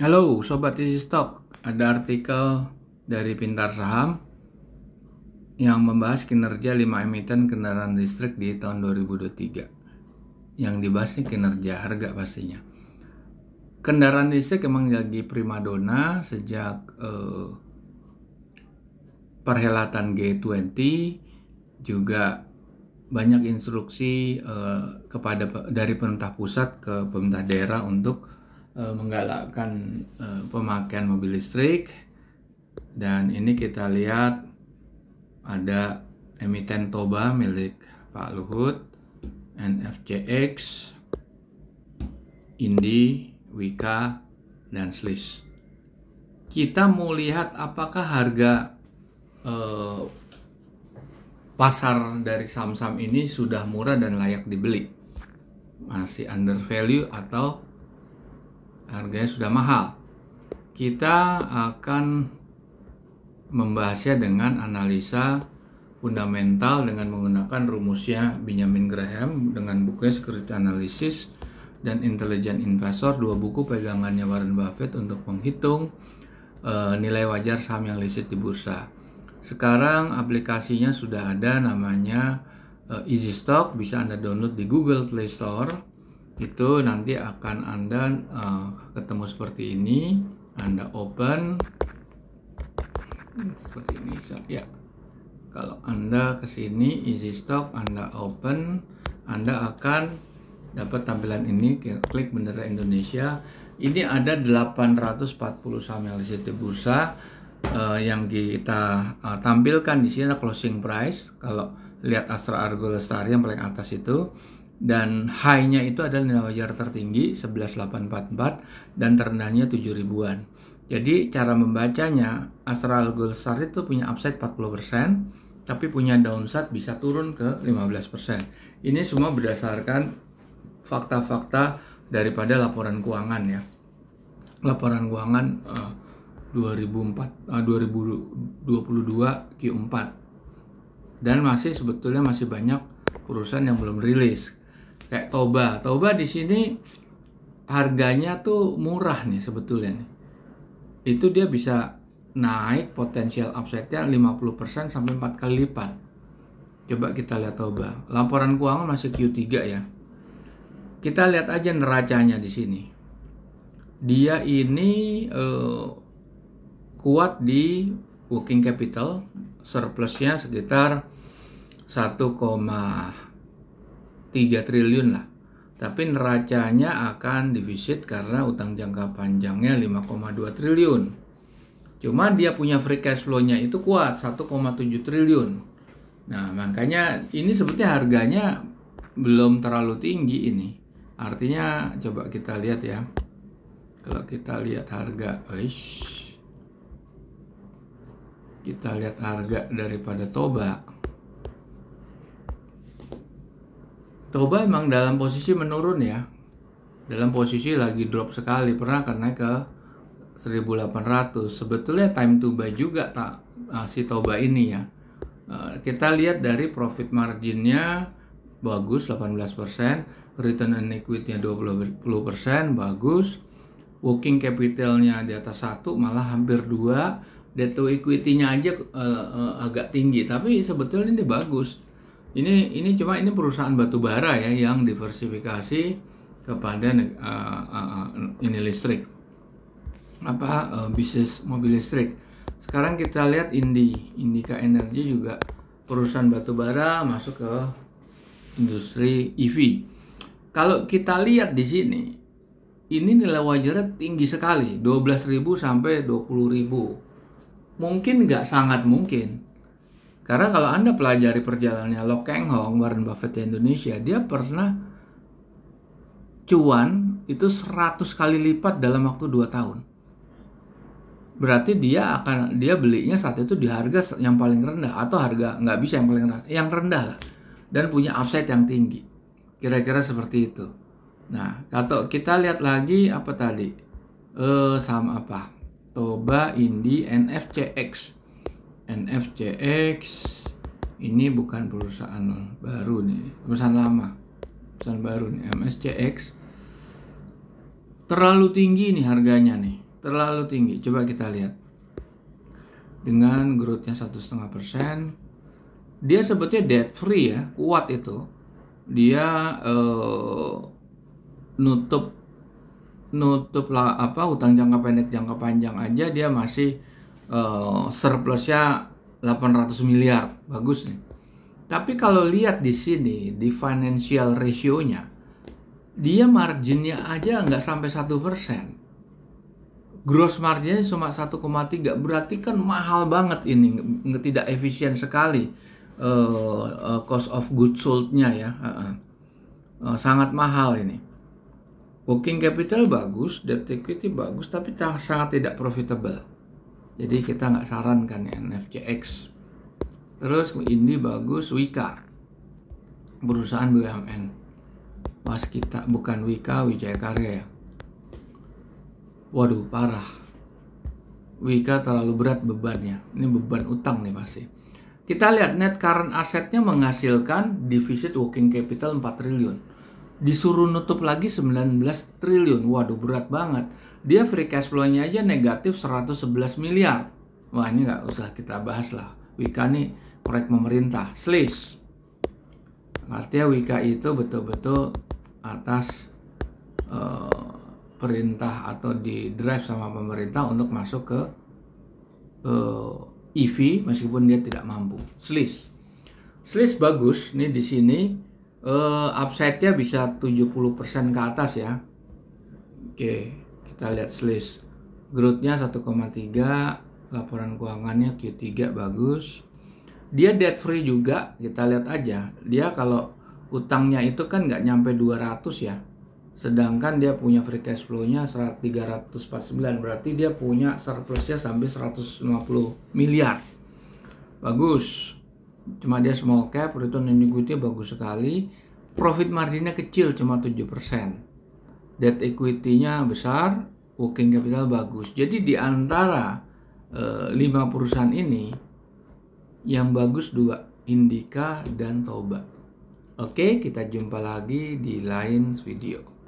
Halo Sobat Easy Stock, ada artikel dari Pintar Saham yang membahas kinerja 5 emiten kendaraan listrik di tahun 2023. Yang dibahasnya kinerja harga pastinya. Kendaraan listrik emang lagi primadona sejak eh, perhelatan G20 juga banyak instruksi eh, kepada dari pemerintah pusat ke pemerintah daerah untuk Eh, menggalakkan eh, pemakaian mobil listrik dan ini kita lihat ada emiten Toba milik Pak Luhut, NFCX, Indi, Wika, dan Slis. Kita mau lihat apakah harga eh, pasar dari saham-saham ini sudah murah dan layak dibeli. Masih under value atau harganya sudah mahal. Kita akan membahasnya dengan analisa fundamental dengan menggunakan rumusnya Benjamin Graham dengan bukunya Security Analysis dan Intelligent Investor, dua buku pegangannya Warren Buffett untuk menghitung uh, nilai wajar saham yang listed di bursa. Sekarang aplikasinya sudah ada namanya uh, Easy Stock, bisa Anda download di Google Play Store itu nanti akan Anda uh, ketemu seperti ini, Anda open seperti ini so, ya. Kalau Anda ke sini easy stock, Anda open, Anda akan dapat tampilan ini, klik bendera Indonesia. Ini ada 840 saham yang di bursa uh, yang kita uh, tampilkan di sini ada closing price. Kalau lihat Astra Argo Lestari yang paling atas itu dan high-nya itu adalah nilai wajar tertinggi 11844 dan terendahnya 7 ribuan. Jadi cara membacanya Astral Gold Star itu punya upside 40% tapi punya downside bisa turun ke 15%. Ini semua berdasarkan fakta-fakta daripada laporan keuangan ya. Laporan keuangan uh, 2004 uh, 2022 Q4. Dan masih sebetulnya masih banyak perusahaan yang belum rilis kayak toba toba di sini harganya tuh murah nih sebetulnya nih. itu dia bisa naik potensial upside-nya 50% sampai 4 kali lipat coba kita lihat toba laporan keuangan masih Q3 ya kita lihat aja neracanya di sini dia ini eh, kuat di working capital surplusnya sekitar 1, 3 triliun lah. Tapi neracanya akan defisit karena utang jangka panjangnya 5,2 triliun. Cuma dia punya free cash flow-nya itu kuat 1,7 triliun. Nah, makanya ini sebetulnya harganya belum terlalu tinggi ini. Artinya coba kita lihat ya. Kalau kita lihat harga, oish. kita lihat harga daripada Toba Toba emang dalam posisi menurun ya. Dalam posisi lagi drop sekali, pernah kena kan ke 1800. Sebetulnya time to buy juga tak eh, si Toba ini ya. Eh, kita lihat dari profit marginnya bagus 18%, return on equity-nya 20% bagus, working capitalnya di atas satu malah hampir dua, debt to equity-nya aja uh, uh, agak tinggi, tapi sebetulnya ini bagus ini ini cuma ini perusahaan batu bara ya yang diversifikasi kepada uh, uh, ini listrik apa uh, bisnis mobil listrik. Sekarang kita lihat Indi, Indika Energi juga perusahaan batu bara masuk ke industri EV. Kalau kita lihat di sini, ini nilai wajarnya tinggi sekali, 12.000 sampai 20.000. Mungkin nggak sangat mungkin, karena kalau Anda pelajari perjalanannya Lo Keng Hong, Warren Buffett di Indonesia, dia pernah cuan itu 100 kali lipat dalam waktu 2 tahun. Berarti dia akan dia belinya saat itu di harga yang paling rendah atau harga nggak bisa yang paling rendah, yang rendah lah dan punya upside yang tinggi. Kira-kira seperti itu. Nah, kalau kita lihat lagi apa tadi? Eh sama apa? Toba Indi NFCX. NFCX ini bukan perusahaan baru nih, perusahaan lama, perusahaan baru nih MSCX. Terlalu tinggi nih harganya nih, terlalu tinggi. Coba kita lihat dengan growthnya satu setengah persen, dia sebetulnya debt free ya, kuat itu. Dia uh, nutup nutup lah apa utang jangka pendek jangka panjang aja dia masih uh, surplusnya 800 miliar bagus nih tapi kalau lihat di sini di financial ratio-nya dia marginnya aja nggak sampai satu persen gross marginnya cuma 1,3 berarti kan mahal banget ini tidak efisien sekali uh, uh, cost of goods sold-nya ya uh. sangat mahal ini working capital bagus debt equity bagus tapi sangat tidak profitable jadi kita nggak sarankan ya NFCX terus ini bagus Wika perusahaan BUMN Pas kita bukan Wika Wijaya Karya ya waduh parah Wika terlalu berat bebannya ini beban utang nih pasti kita lihat net current asetnya menghasilkan defisit working capital 4 triliun disuruh nutup lagi 19 triliun. Waduh berat banget. Dia free cash flow-nya aja negatif 111 miliar. Wah ini nggak usah kita bahas lah. Wika nih proyek pemerintah. Slis. Artinya Wika itu betul-betul atas uh, perintah atau di drive sama pemerintah untuk masuk ke uh, eh, EV meskipun dia tidak mampu. Slis. Slis bagus nih di sini uh, upside-nya bisa 70% ke atas ya. Oke, kita lihat slice. Growth-nya 1,3, laporan keuangannya Q3 bagus. Dia debt free juga, kita lihat aja. Dia kalau utangnya itu kan nggak nyampe 200 ya. Sedangkan dia punya free cash flow-nya 349, berarti dia punya surplusnya sampai 150 miliar. Bagus cuma dia small cap return on equity bagus sekali profit marginnya kecil cuma 7% debt equity-nya besar working capital bagus jadi di antara e, eh, 5 perusahaan ini yang bagus dua Indika dan Toba oke kita jumpa lagi di lain video